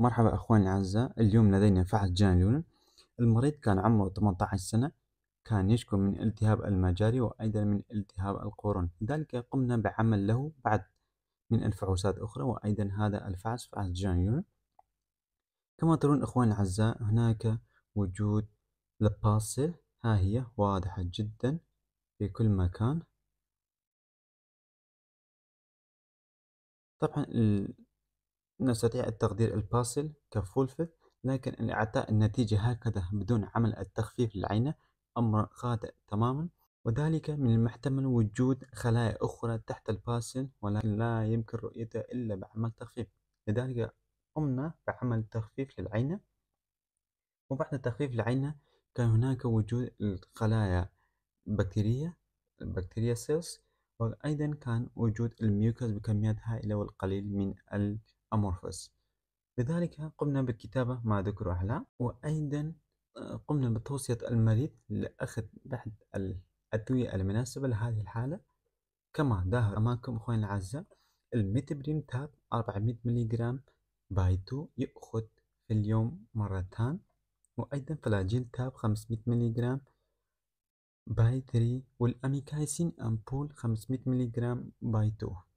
مرحبا اخواني الاعزاء اليوم لدينا فحص جانيون المريض كان عمره 18 سنة كان يشكو من التهاب المجاري وايضا من التهاب القولون لذلك قمنا بعمل له بعد من الفحوصات اخرى وايضا هذا الفحص فحص جانيون كما ترون اخواني الاعزاء هناك وجود لباسل ها هي واضحة جدا في كل مكان طبعا نستطيع التقدير الباسل كفولفث لكن إعطاء النتيجة هكذا بدون عمل التخفيف للعينة أمر خاطئ تماما وذلك من المحتمل وجود خلايا أخرى تحت الباسل ولكن لا يمكن رؤيتها إلا بعمل تخفيف لذلك قمنا بعمل تخفيف للعينة وبعد تخفيف العينة كان هناك وجود الخلايا البكتيرية البكتيريا سيلز وأيضا كان وجود الميوكس بكميات هائلة والقليل من ال أمورفوس لذلك قمنا بكتابة ما ذكر أعلاه وأيضا آه، قمنا بتوصية المريض لأخذ بعض الأدوية المناسبة لهذه الحالة كما ظهر أمامكم أخواني الأعزاء الميتبريم تاب 400 جرام باي 2 يأخذ في اليوم مرتان وأيضا فلاجيل تاب 500 جرام باي 3 والأميكايسين أمبول 500 جرام باي 2